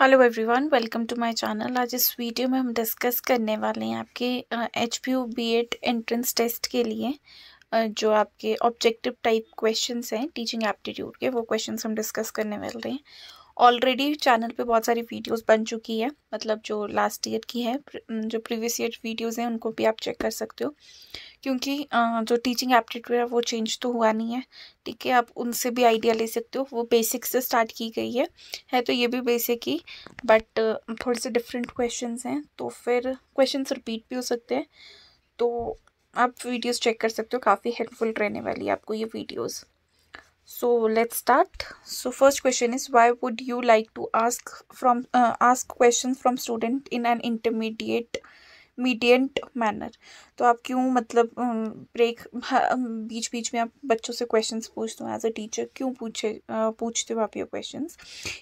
hello everyone welcome to my channel आज इस video में हम डिस्कस करने वाले हैं आपके H P U B Ed entrance test के लिए जो आपके ऑब्जेक्टिव टाइप क्वेश्चंस हैं टीचिंग एप्टीट्यूड के वो क्वेश्चंस हम डिस्कस करने वाले हैं ऑलरेडी चैनल पे बहुत सारी वीडियोस बन चुकी है मतलब जो लास्ट ईयर की है जो प्रीवियस ईयर वीडियोज़ हैं उनको भी आप चेक कर सकते हो क्योंकि जो टीचिंग एप्टीट्यूड है वो चेंज तो हुआ नहीं है ठीक है आप उनसे भी आइडिया ले सकते हो वो बेसिक से स्टार्ट की गई है है तो ये भी बेसिक ही बट थोड़े से डिफरेंट क्वेश्चन हैं तो फिर क्वेश्चन रिपीट भी हो सकते हैं तो आप वीडियोस चेक कर सकते हो काफ़ी हेल्पफुल रहने वाली है आपको ये videos so let's start so first question is why would you like to ask from uh, ask questions from student in an intermediate mediant manner तो आप क्यों मतलब ब्रेक बीच बीच में आप बच्चों से क्वेश्चंस पूछते हो एज अ टीचर क्यों पूछे पूछते हो आप ये questions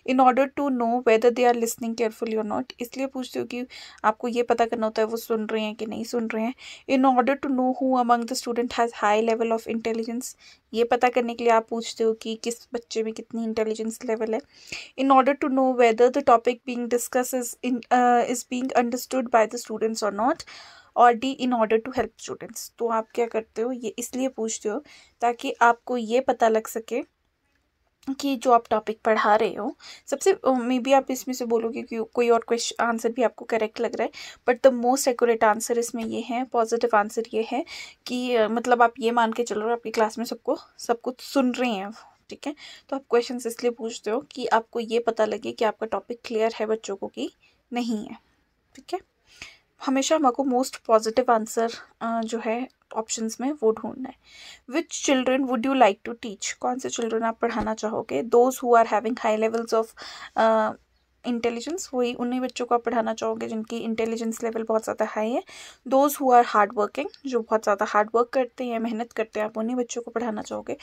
in order to know whether they are listening carefully और नॉट इसलिए पूछते हो कि आपको ये पता करना होता है वो सुन रहे हैं कि नहीं सुन रहे हैं in order to know who among the student has high level of intelligence ये पता करने के लिए आप पूछते हो कि किस बच्चे में कितनी इंटेलिजेंस लेवल है in order to know whether the topic being discuss is in is being understood by the students और नॉट और D in order to help students तो आप क्या करते हो ये इसलिए पूछते हो ताकि आपको ये पता लग सके कि जो आप टॉपिक पढ़ा रहे हो सबसे मे बी आप इसमें से बोलोगे कि कोई और क्वेश्चन आंसर भी आपको करेक्ट लग रहा है but the most accurate answer इसमें ये है पॉजिटिव आंसर ये है कि मतलब आप ये मान के चल रहे हो आपकी क्लास में सबको सब कुछ सुन रहे हैं ठीक है तो आप क्वेश्चन इसलिए पूछते हो कि आपको ये पता लगे कि आपका टॉपिक क्लियर है बच्चों को कि नहीं है ठीक है हमेशा आपको मोस्ट पॉजिटिव आंसर जो है ऑप्शंस में वो ढूंढना है which children would you like to teach कौन से चिल्ड्रन आप पढ़ाना चाहोगे those who are having high levels of intelligence वही उन्हीं बच्चों को आप पढ़ाना चाहोगे जिनकी इंटेलिजेंस लेवल बहुत ज़्यादा हाई है those who are hard working जो बहुत ज़्यादा हार्ड वर्क करते हैं मेहनत करते हैं आप उन्हीं बच्चों को पढ़ाना चाहोगे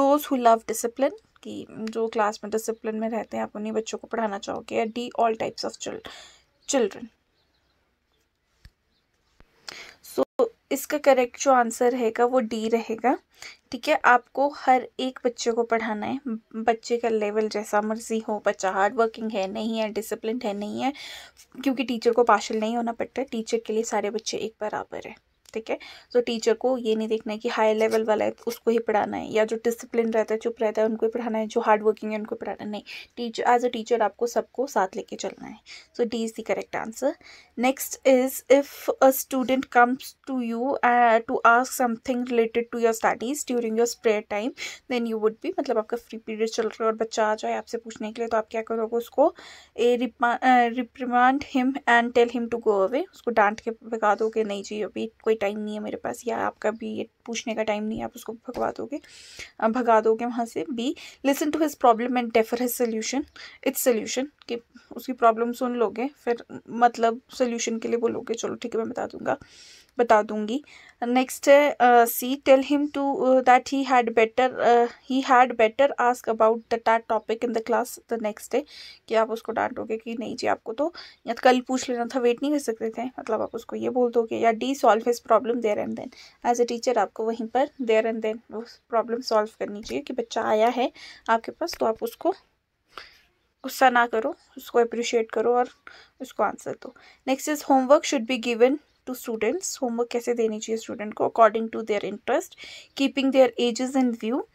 दोज हु लव डिसिप्लिन कि जो क्लास में डिसिप्लिन में रहते हैं आप उन्हीं बच्चों को पढ़ाना चाहोगे या D all types of children so so, इसका करेक्ट जो आंसर रहेगा वो डी रहेगा ठीक है आपको हर एक बच्चे को पढ़ाना है बच्चे का लेवल जैसा मर्जी हो बच्चा हार्ड वर्किंग है नहीं है डिसिप्लिन है नहीं है क्योंकि टीचर को पार्शल नहीं होना पड़ता टीचर के लिए सारे बच्चे एक बराबर है ठीक है सो तो टीचर को ये नहीं देखना है कि हाई लेवल वाला है उसको ही पढ़ाना है या जो डिसिप्लिन रहता है चुप रहता है उनको ही पढ़ाना है जो हार्ड वर्किंग है उनको पढ़ाना है नहीं टीचर एज अ टीचर आपको सबको साथ लेके चलना है so D is the correct answer next is if a student comes to you to ask something related to your studies during your spare time then you would भी मतलब आपका free period चल रहा है और बच्चा आ जाए आपसे पूछने के लिए तो आप क्या करोगे उसको A reprimand him and tell him to go away उसको डांट के भगा दोगे नहीं जी अभी कोई टाइम नहीं है मेरे पास या आपका भी ये पूछने का टाइम नहीं है आप उसको भगवा दोगे भगा दोगे वहाँ से B listen to his problem and defer his solution its solution कि उसकी प्रॉब्लम सुन लोगे फिर मतलब सोल्यूशन के लिए बोलोगे चलो ठीक है मैं बता दूंगा बता दूंगी नेक्स्ट है C tell him to that he had better he had better ask about the that topic in the class the next day कि आप उसको डांटोगे कि नहीं जी आपको तो या तो कल पूछ लेना था वेट नहीं कर सकते थे मतलब आप उसको ये बोल दोगे या D solve his problem there and then as a teacher आपको वहीं पर देर एंड देन वो प्रॉब्लम सॉल्व करनी चाहिए कि बच्चा आया है आपके पास तो आप उसको गुस्सा ना करो उसको अप्रिशिएट करो और उसको आंसर दो next is homework should be given to students homework कैसे देनी चाहिए स्टूडेंट को according to their interest keeping their ages in view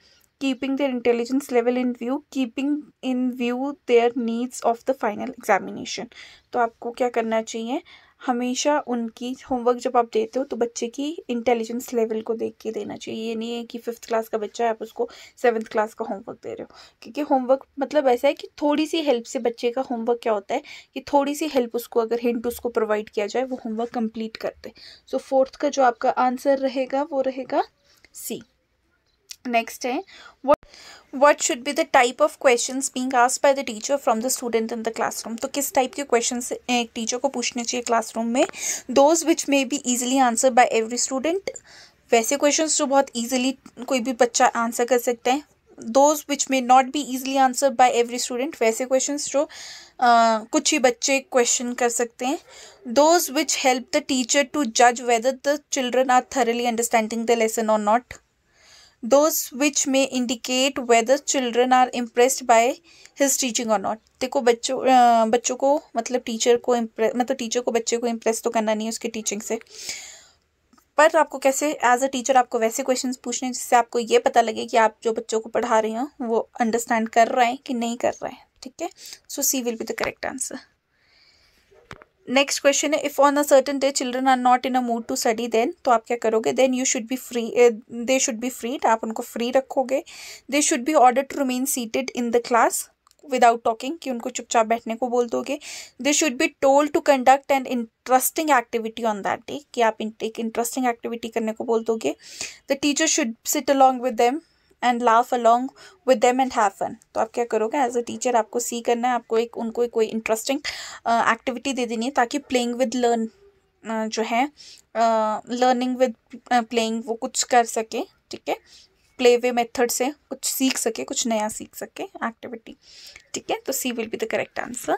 keeping their intelligence level in view keeping in view their needs of the final examination तो आपको क्या करना चाहिए हमेशा उनकी होमवर्क जब आप देते हो तो बच्चे की इंटेलिजेंस लेवल को देख के देना चाहिए ये नहीं है कि फिफ्थ क्लास का बच्चा है आप उसको सेवन्थ क्लास का होमवर्क दे रहे हो क्योंकि होमवर्क मतलब ऐसा है कि थोड़ी सी हेल्प से बच्चे का होमवर्क क्या होता है कि थोड़ी सी हेल्प उसको अगर हिंट उसको प्रोवाइड किया जाए वो होमवर्क कंप्लीट करते सो so, फोर्थ का जो आपका आंसर रहेगा वो रहेगा सी नेक्स्ट है what what should be the type of question being asked by the teacher from the student in the classroom तो किस टाइप के क्वेश्चन एक टीचर को पूछने चाहिए क्लासरूम में those which may be easily answer by every student वैसे question जो बहुत ईजिली कोई भी बच्चा आंसर कर सकते हैं those which may not be easily answer by every student वैसे क्वेश्चन जो uh, कुछ ही बच्चे क्वेश्चन कर सकते हैं those which help the teacher to जज whether the children are thoroughly understanding the lesson और not those which may indicate whether children are impressed by his teaching or not देखो बच्चों बच्चों को मतलब टीचर को मतलब टीचर को बच्चे को इम्प्रेस तो करना नहीं है उसके टीचिंग से पर आपको कैसे एज अ टीचर आपको वैसे क्वेश्चंस पूछने जिससे आपको ये पता लगे कि आप जो बच्चों को पढ़ा रहे हो वो अंडरस्टैंड कर रहे हैं कि नहीं कर रहे हैं ठीक है so C will be the correct answer next question है if on a certain day children are not in a mood to study then तो आप क्या करोगे then you should be free they should be free आप उनको free रखोगे they should be ordered to remain seated in the class without talking कि उनको चुपचाप बैठने को बोल दोगे they should be told to conduct and interesting activity on that day कि आप एक इंटरेस्टिंग एक्टिविटी करने को बोल दोगे the teacher should sit along with them and laugh along with them and have fun तो आप क्या करोगे एज अ टीचर आपको सी करना है आपको एक उनको एक कोई इंटरेस्टिंग एक्टिविटी uh, दे देनी है ताकि प्लेइंग विद लर्न जो है लर्निंग विद प्लेइंग वो कुछ कर सके ठीक है प्ले वे मेथड से कुछ सीख सके कुछ नया सीख सके एक्टिविटी ठीक है तो C will be the correct answer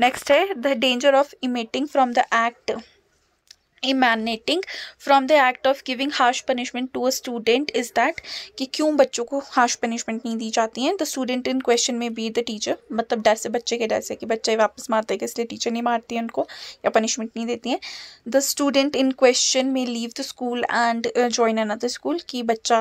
next है the danger of emanating from the act emanating from the act of giving harsh punishment to a student is that कि क्यों बच्चों को हार्श पनिशमेंट नहीं दी जाती है द स्टूडेंट इन क्वेश्चन में बी द टीचर मतलब डर से बच्चे के डर से कि बच्चे वापस मारते हैं इसलिए टीचर नहीं मारती है उनको या पनिशमेंट नहीं देती है द स्टूडेंट इन क्वेश्चन में leave the school and join another school कि बच्चा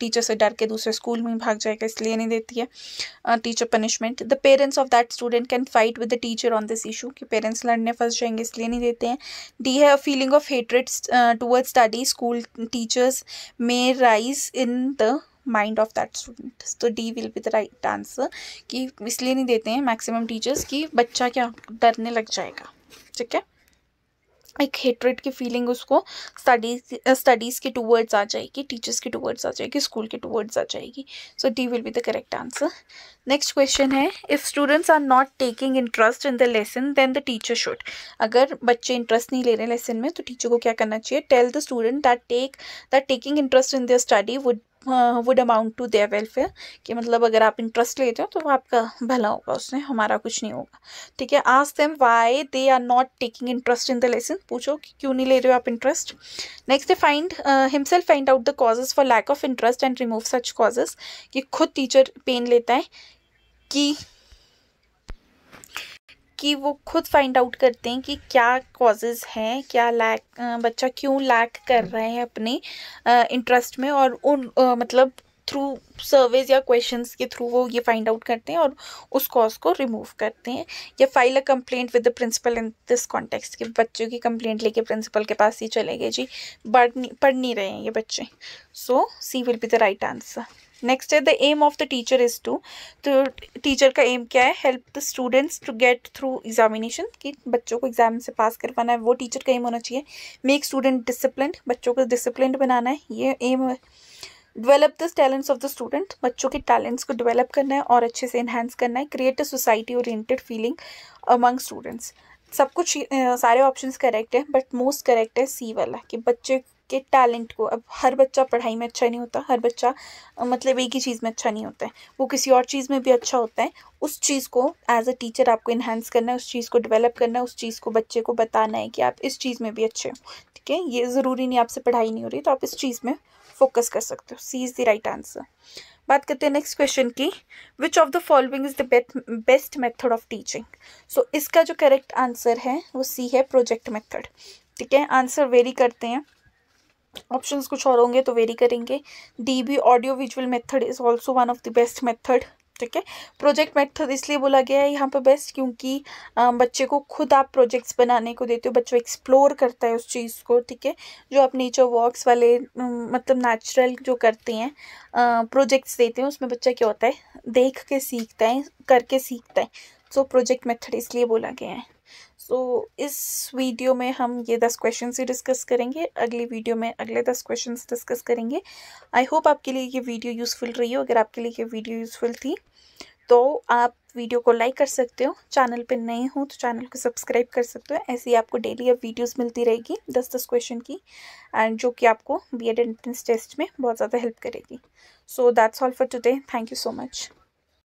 टीचर से डर के दूसरे स्कूल में भाग जाएगा इसलिए नहीं देती है teacher punishment the parents of that student can fight with the teacher on this issue कि पेरेंट्स लड़ने फंस जाएंगे इसलिए नहीं देते हैं डी है feeling feeling of hatred toward study school teachers may rise in the mind of that student तो D will be the right answer कि इसलिए नहीं देते हैं मैक्सिमम टीचर्स कि बच्चा क्या डरने लग जाएगा ठीक है एक हेटरेट की फीलिंग उसको स्टडीज स्टडीज़ के टूवर्ड्स आ जाएगी टीचर्स के टूवर्ड्स आ जाएगी स्कूल के टूवर्ड्स आ जाएगी so D will be the correct answer next question है if students are not taking interest in the lesson then the teacher should अगर बच्चे इंटरेस्ट नहीं ले रहे लेसन में तो टीचर को क्या करना चाहिए tell the student that take that taking interest in their study would would amount to their welfare कि मतलब अगर आप इंटरेस्ट लेते हो तो वो आपका भला होगा उसमें हमारा कुछ नहीं होगा ठीक है आज them why they are not taking interest in the lesson पूछो कि क्यों नहीं ले रहे हो आप interest next they find himself find out the causes for lack of interest and remove such causes कि खुद टीचर पेन लेता है कि कि वो खुद फाइंड आउट करते हैं कि क्या कॉजेज़ हैं क्या लैक बच्चा क्यों लैक कर रहा है अपने इंटरेस्ट में और उन मतलब थ्रू सर्वेज या क्वेश्चन के थ्रू वो ये फाइंड आउट करते हैं और उस कॉज को रिमूव करते हैं या file a complaint with the principal in this context कि बच्चों की कंप्लेंट लेके प्रिंसिपल के पास ही चले गए जी पढ़ नहीं पढ़ नहीं रहे हैं ये बच्चे so C will be the right answer next है the aim of the teacher is to तो टीचर का एम क्या है help the students to get through examination कि बच्चों को एग्जाम से पास करवाना है वो टीचर का एम होना चाहिए मेक स्टूडेंट डिसिप्लिन बच्चों को डिसिप्लिन बनाना है ये एम है develop the talents of the student बच्चों के टैलेंट्स को डिवेलप करना है और अच्छे से इन्हेंस करना है create a society oriented feeling among students सब कुछ सारे ऑप्शंस करेक्ट है बट मोस्ट करेक्ट है सी वाला कि बच्चे के टैलेंट को अब हर बच्चा पढ़ाई में अच्छा नहीं होता हर बच्चा मतलब एक ही चीज़ में अच्छा नहीं होता है वो किसी और चीज़ में भी अच्छा होता है उस चीज़ को एज अ टीचर आपको इन्हेंस करना है उस चीज़ को डेवलप करना है उस चीज़ को बच्चे को बताना है कि आप इस चीज़ में भी अच्छे हो ठीक है ये ज़रूरी नहीं आपसे पढ़ाई नहीं हो रही तो आप इस चीज़ में फोकस कर सकते हो C is the right answer बात करते हैं नेक्स्ट क्वेश्चन की which of the following is the best method of teaching so इसका जो करेक्ट आंसर है वो सी है प्रोजेक्ट मेथड ठीक है आंसर वेरी करते हैं ऑप्शंस कुछ और होंगे तो वेरी करेंगे D B audio visual method is also one of the best method ठीक है प्रोजेक्ट मेथड इसलिए बोला गया है यहाँ पर बेस्ट क्योंकि बच्चे को खुद आप प्रोजेक्ट्स बनाने को देते हो बच्चों एक्सप्लोर करता है उस चीज़ को ठीक है जो आप नेचर वॉक्स वाले मतलब नेचुरल जो करते हैं प्रोजेक्ट्स देते हैं उसमें बच्चा क्या होता है देख के सीखता है करके सीखता है सो प्रोजेक्ट मेथड इसलिए बोला गया है सो तो so, इस वीडियो में हम ये दस क्वेश्चन ही डिस्कस करेंगे अगली वीडियो में अगले दस क्वेश्चन डिस्कस करेंगे आई होप आपके लिए ये वीडियो यूज़फुल रही हो अगर आपके लिए ये वीडियो यूज़फुल थी तो आप वीडियो को लाइक कर सकते हो चैनल पे नए हो तो चैनल को सब्सक्राइब कर सकते हो ऐसे ही आपको डेली अब वीडियोस मिलती रहेगी दस दस क्वेश्चन की एंड जो कि आपको बी एड एंट्रेंस टेस्ट में बहुत ज़्यादा हेल्प करेगी so that's all for today thank you so much